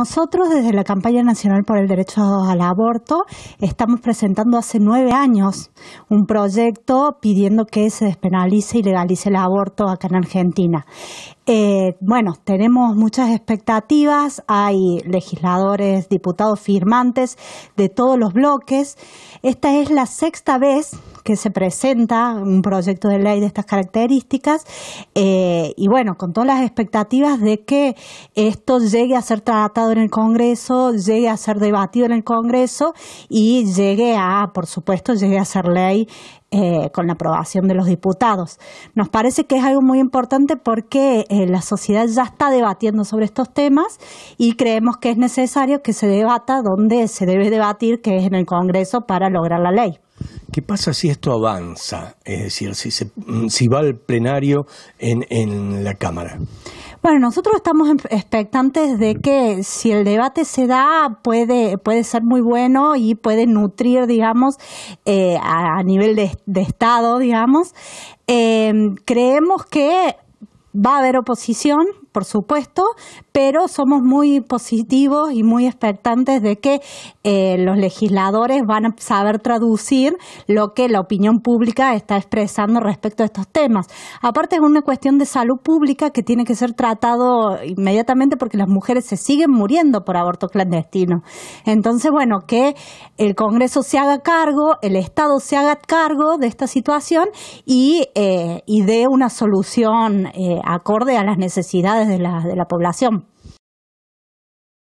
Nosotros desde la campaña nacional por el derecho al aborto estamos presentando hace nueve años un proyecto pidiendo que se despenalice y legalice el aborto acá en Argentina. Eh, bueno, tenemos muchas expectativas, hay legisladores, diputados firmantes de todos los bloques. Esta es la sexta vez que se presenta un proyecto de ley de estas características eh, y bueno, con todas las expectativas de que esto llegue a ser tratado en el Congreso, llegue a ser debatido en el Congreso y llegue a, por supuesto, llegue a ser ley eh, con la aprobación de los diputados. Nos parece que es algo muy importante porque eh, la sociedad ya está debatiendo sobre estos temas y creemos que es necesario que se debata donde se debe debatir, que es en el Congreso, para lograr la ley. ¿Qué pasa si esto avanza? Es decir, si, mm, si va al plenario en, la Cámara. Bueno, nosotros estamos expectantes de que si el debate se da puede, puede ser muy bueno y puede nutrir, digamos, eh, a, nivel de, Estado, digamos. Eh, creemos que va a haber oposición, por supuesto, pero somos muy positivos y muy expectantes de que eh, los legisladores van a saber traducir lo que la opinión pública está expresando respecto a estos temas. Aparte es una cuestión de salud pública que tiene que ser tratado inmediatamente porque las mujeres se siguen muriendo por aborto clandestino. Entonces, bueno, que el Congreso se haga cargo, el Estado se haga cargo de esta situación y, eh, dé una solución eh, acorde a las necesidades de de la población.